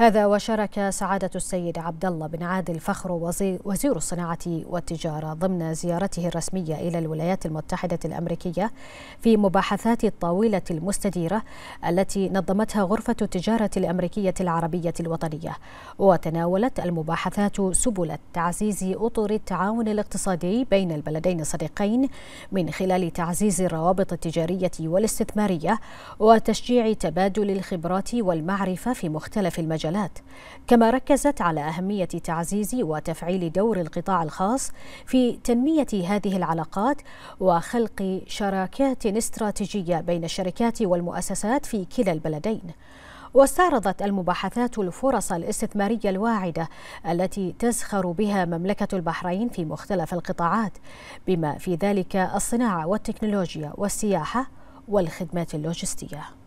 هذا وشارك سعادة السيد عبد الله بن عادل فخر وزير الصناعة والتجارة ضمن زيارته الرسمية إلى الولايات المتحدة الأمريكية في مباحثات الطاولة المستديرة التي نظمتها غرفة التجارة الأمريكية العربية الوطنية وتناولت المباحثات سبل تعزيز أطر التعاون الاقتصادي بين البلدين الصديقين من خلال تعزيز الروابط التجارية والاستثمارية وتشجيع تبادل الخبرات والمعرفة في مختلف المجالات المجالات كما ركزت على أهمية تعزيز وتفعيل دور القطاع الخاص في تنمية هذه العلاقات وخلق شراكات استراتيجية بين الشركات والمؤسسات في كلا البلدين واستعرضت المباحثات الفرص الاستثمارية الواعدة التي تزخر بها مملكة البحرين في مختلف القطاعات بما في ذلك الصناعة والتكنولوجيا والسياحة والخدمات اللوجستية